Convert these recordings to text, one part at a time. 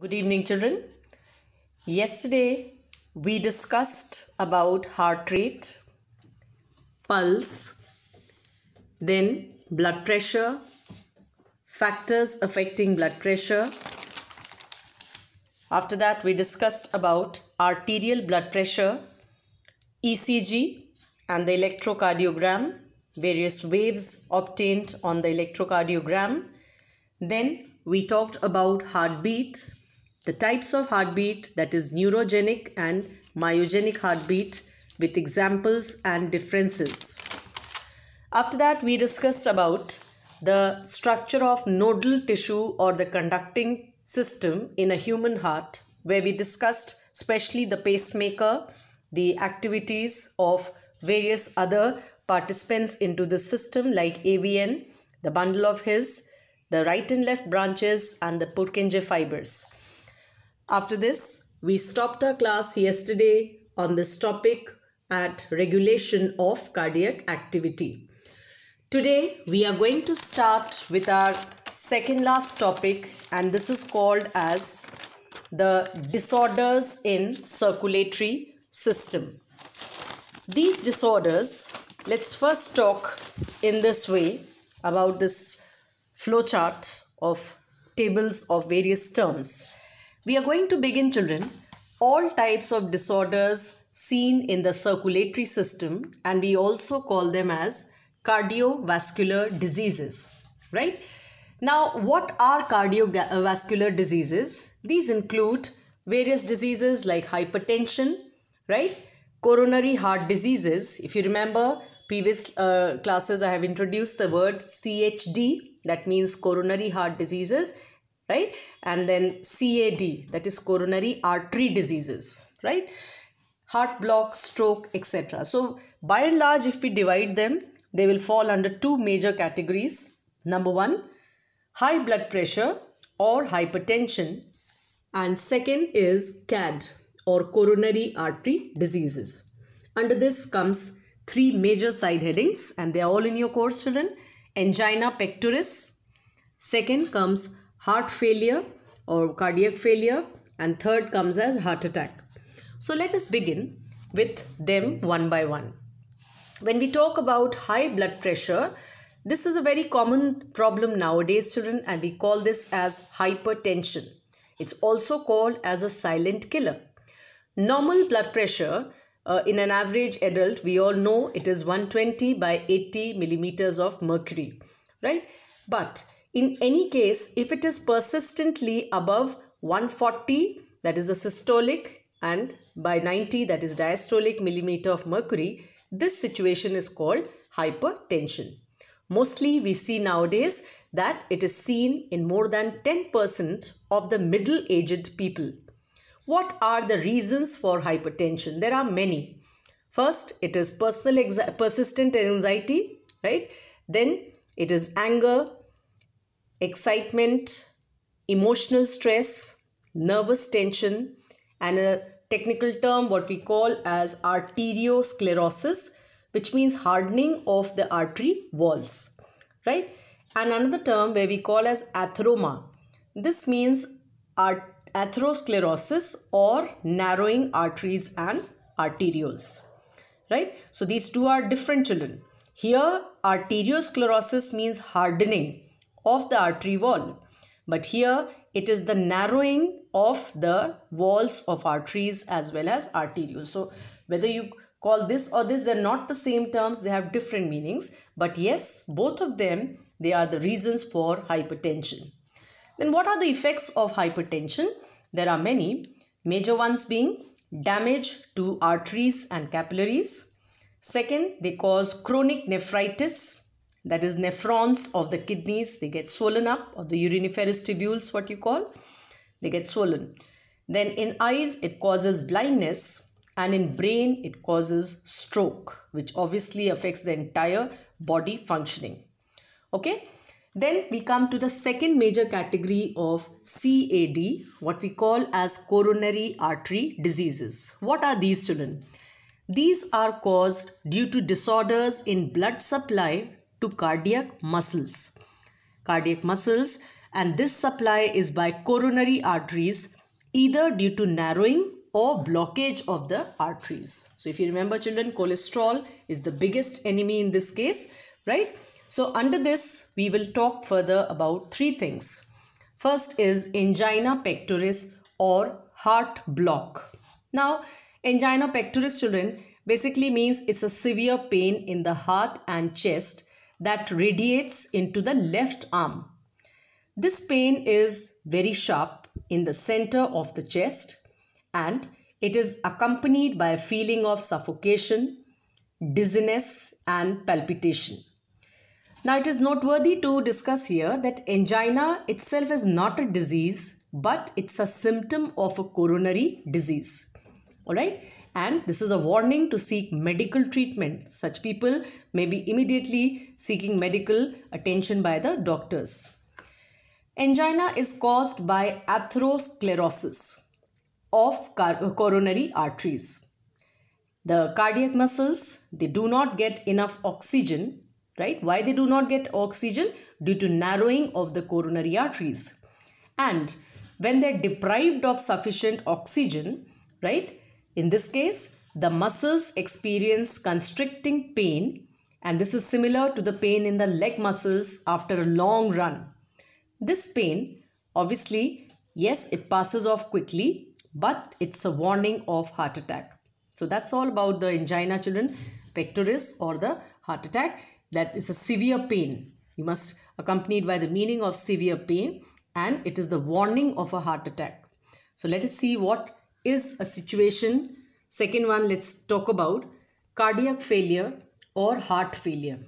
Good evening, children. Yesterday, we discussed about heart rate, pulse, then blood pressure, factors affecting blood pressure. After that, we discussed about arterial blood pressure, ECG, and the electrocardiogram, various waves obtained on the electrocardiogram. Then, we talked about heartbeat, the types of heartbeat that is neurogenic and myogenic heartbeat with examples and differences. After that we discussed about the structure of nodal tissue or the conducting system in a human heart where we discussed especially the pacemaker, the activities of various other participants into the system like AVN, the bundle of His, the right and left branches and the Purkinje fibers. After this, we stopped our class yesterday on this topic at regulation of cardiac activity. Today, we are going to start with our second last topic and this is called as the disorders in circulatory system. These disorders, let's first talk in this way about this flowchart of tables of various terms we are going to begin children all types of disorders seen in the circulatory system and we also call them as cardiovascular diseases, right? Now, what are cardiovascular diseases? These include various diseases like hypertension, right? Coronary heart diseases. If you remember, previous uh, classes I have introduced the word CHD, that means coronary heart diseases right? And then CAD, that is coronary artery diseases, right? Heart block, stroke, etc. So by and large, if we divide them, they will fall under two major categories. Number one, high blood pressure or hypertension. And second is CAD or coronary artery diseases. Under this comes three major side headings and they are all in your course children. Angina pectoris. Second comes heart failure or cardiac failure and third comes as heart attack. So let us begin with them one by one. When we talk about high blood pressure, this is a very common problem nowadays children and we call this as hypertension. It's also called as a silent killer. Normal blood pressure uh, in an average adult, we all know it is 120 by 80 millimeters of mercury, right? But in any case, if it is persistently above 140, that is a systolic, and by 90, that is diastolic millimeter of mercury, this situation is called hypertension. Mostly we see nowadays that it is seen in more than 10% of the middle-aged people. What are the reasons for hypertension? There are many. First, it is personal persistent anxiety, right? Then it is anger, excitement, emotional stress, nervous tension, and a technical term what we call as arteriosclerosis, which means hardening of the artery walls, right? And another term where we call as atheroma. This means atherosclerosis or narrowing arteries and arterioles, right? So these two are different children. Here, arteriosclerosis means hardening of the artery wall. But here it is the narrowing of the walls of arteries as well as arterioles. So whether you call this or this, they're not the same terms, they have different meanings. But yes, both of them, they are the reasons for hypertension. Then what are the effects of hypertension? There are many, major ones being damage to arteries and capillaries. Second, they cause chronic nephritis that is nephrons of the kidneys they get swollen up or the uriniferous tubules what you call they get swollen then in eyes it causes blindness and in brain it causes stroke which obviously affects the entire body functioning okay then we come to the second major category of CAD what we call as coronary artery diseases what are these children these are caused due to disorders in blood supply to cardiac muscles. Cardiac muscles and this supply is by coronary arteries either due to narrowing or blockage of the arteries. So if you remember children, cholesterol is the biggest enemy in this case, right? So under this, we will talk further about three things. First is angina pectoris or heart block. Now, angina pectoris children basically means it's a severe pain in the heart and chest that radiates into the left arm. This pain is very sharp in the center of the chest and it is accompanied by a feeling of suffocation, dizziness, and palpitation. Now, it is noteworthy to discuss here that angina itself is not a disease, but it's a symptom of a coronary disease. All right and this is a warning to seek medical treatment. Such people may be immediately seeking medical attention by the doctors. Angina is caused by atherosclerosis of coronary arteries. The cardiac muscles, they do not get enough oxygen, right? Why they do not get oxygen? Due to narrowing of the coronary arteries. And when they're deprived of sufficient oxygen, right, in this case, the muscles experience constricting pain and this is similar to the pain in the leg muscles after a long run. This pain, obviously, yes, it passes off quickly, but it's a warning of heart attack. So that's all about the angina children, pectoris or the heart attack. That is a severe pain. You must accompanied by the meaning of severe pain and it is the warning of a heart attack. So let us see what is a situation. Second one, let's talk about cardiac failure or heart failure.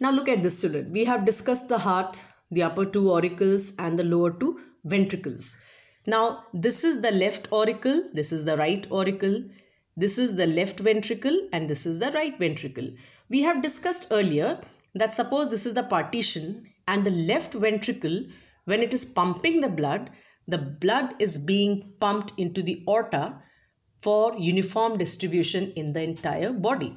Now look at this student. We have discussed the heart, the upper two auricles and the lower two ventricles. Now this is the left auricle, this is the right auricle, this is the left ventricle and this is the right ventricle. We have discussed earlier that suppose this is the partition and the left ventricle when it is pumping the blood the blood is being pumped into the aorta for uniform distribution in the entire body.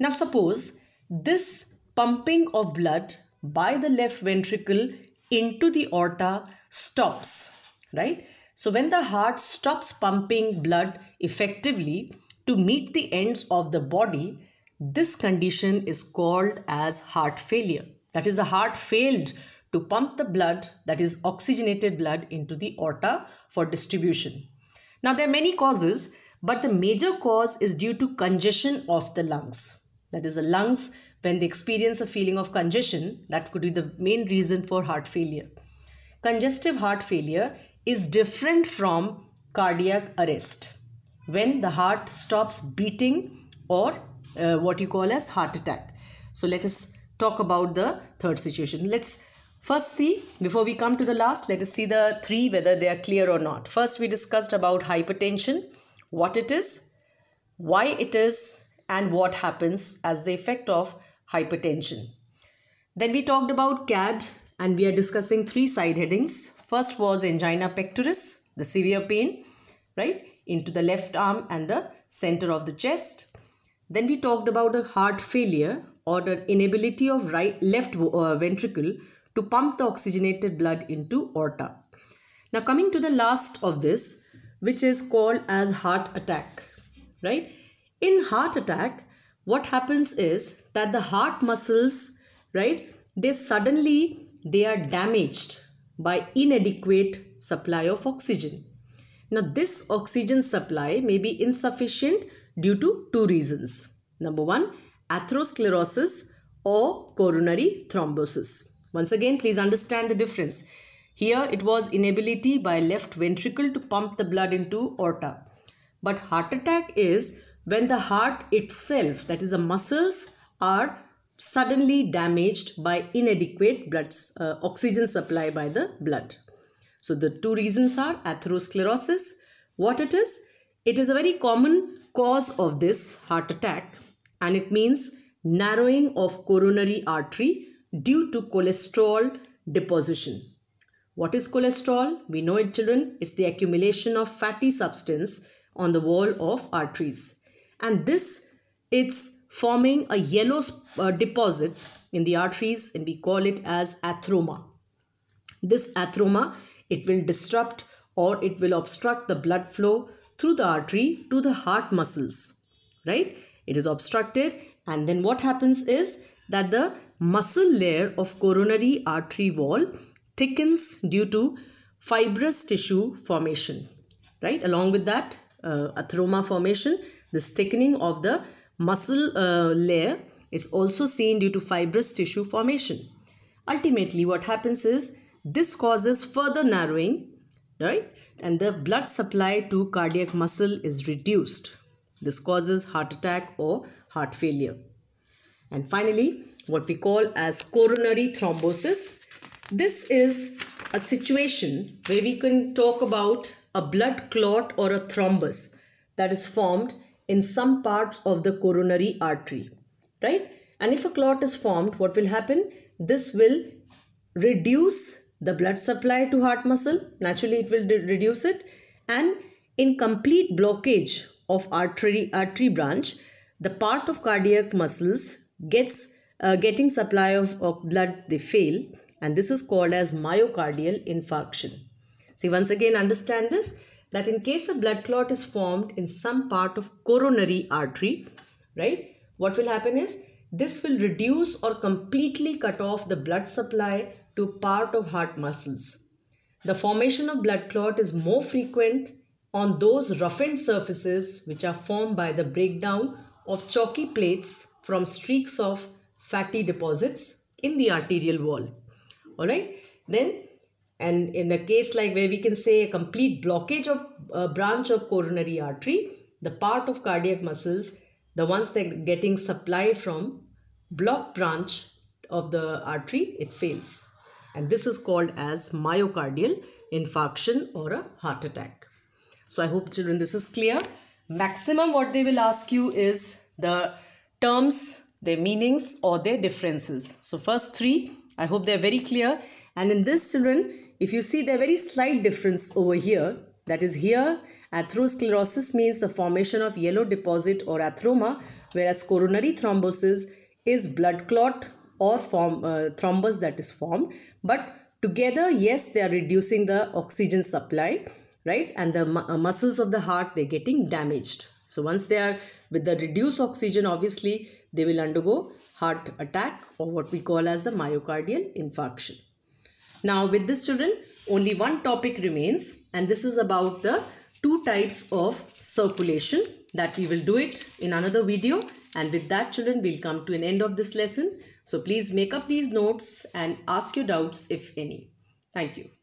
Now suppose this pumping of blood by the left ventricle into the aorta stops, right? So when the heart stops pumping blood effectively to meet the ends of the body, this condition is called as heart failure. That is the heart failed to pump the blood, that is oxygenated blood, into the aorta for distribution. Now, there are many causes, but the major cause is due to congestion of the lungs. That is, the lungs, when they experience a feeling of congestion, that could be the main reason for heart failure. Congestive heart failure is different from cardiac arrest when the heart stops beating or uh, what you call as heart attack. So, let us talk about the third situation. Let's First see, before we come to the last, let us see the three whether they are clear or not. First we discussed about hypertension, what it is, why it is and what happens as the effect of hypertension. Then we talked about CAD and we are discussing three side headings. First was angina pectoris, the severe pain, right, into the left arm and the center of the chest. Then we talked about a heart failure or the inability of right left uh, ventricle to pump the oxygenated blood into aorta. Now coming to the last of this, which is called as heart attack, right? In heart attack, what happens is that the heart muscles, right, they suddenly, they are damaged by inadequate supply of oxygen. Now this oxygen supply may be insufficient due to two reasons. Number one, atherosclerosis or coronary thrombosis. Once again, please understand the difference. Here it was inability by left ventricle to pump the blood into aorta. But heart attack is when the heart itself, that is the muscles, are suddenly damaged by inadequate blood uh, oxygen supply by the blood. So the two reasons are atherosclerosis. What it is? It is a very common cause of this heart attack and it means narrowing of coronary artery due to cholesterol deposition. What is cholesterol? We know it children. It's the accumulation of fatty substance on the wall of arteries. And this it's forming a yellow uh, deposit in the arteries and we call it as atheroma. This atheroma, it will disrupt or it will obstruct the blood flow through the artery to the heart muscles, right? It is obstructed and then what happens is that the muscle layer of coronary artery wall thickens due to fibrous tissue formation. Right? Along with that uh, atheroma formation, this thickening of the muscle uh, layer is also seen due to fibrous tissue formation. Ultimately, what happens is this causes further narrowing, right? And the blood supply to cardiac muscle is reduced. This causes heart attack or heart failure. And finally, what we call as coronary thrombosis. This is a situation where we can talk about a blood clot or a thrombus that is formed in some parts of the coronary artery, right? And if a clot is formed, what will happen? This will reduce the blood supply to heart muscle. Naturally, it will reduce it. And in complete blockage of artery, artery branch, the part of cardiac muscles gets uh, getting supply of, of blood they fail and this is called as myocardial infarction. See once again understand this that in case a blood clot is formed in some part of coronary artery right what will happen is this will reduce or completely cut off the blood supply to part of heart muscles. The formation of blood clot is more frequent on those roughened surfaces which are formed by the breakdown of chalky plates from streaks of fatty deposits in the arterial wall. All right. Then, and in a case like where we can say a complete blockage of a uh, branch of coronary artery, the part of cardiac muscles, the ones that getting supply from blocked branch of the artery, it fails. And this is called as myocardial infarction or a heart attack. So I hope children this is clear. Maximum what they will ask you is the terms, their meanings or their differences. So first three, I hope they're very clear. And in this children, if you see there very slight difference over here, that is here, atherosclerosis means the formation of yellow deposit or atheroma, whereas coronary thrombosis is blood clot or form, uh, thrombus that is formed. But together, yes, they are reducing the oxygen supply, right? And the mu uh, muscles of the heart, they're getting damaged. So once they are with the reduced oxygen, obviously they will undergo heart attack or what we call as the myocardial infarction. Now with this children, only one topic remains and this is about the two types of circulation that we will do it in another video and with that children we'll come to an end of this lesson so please make up these notes and ask your doubts if any thank you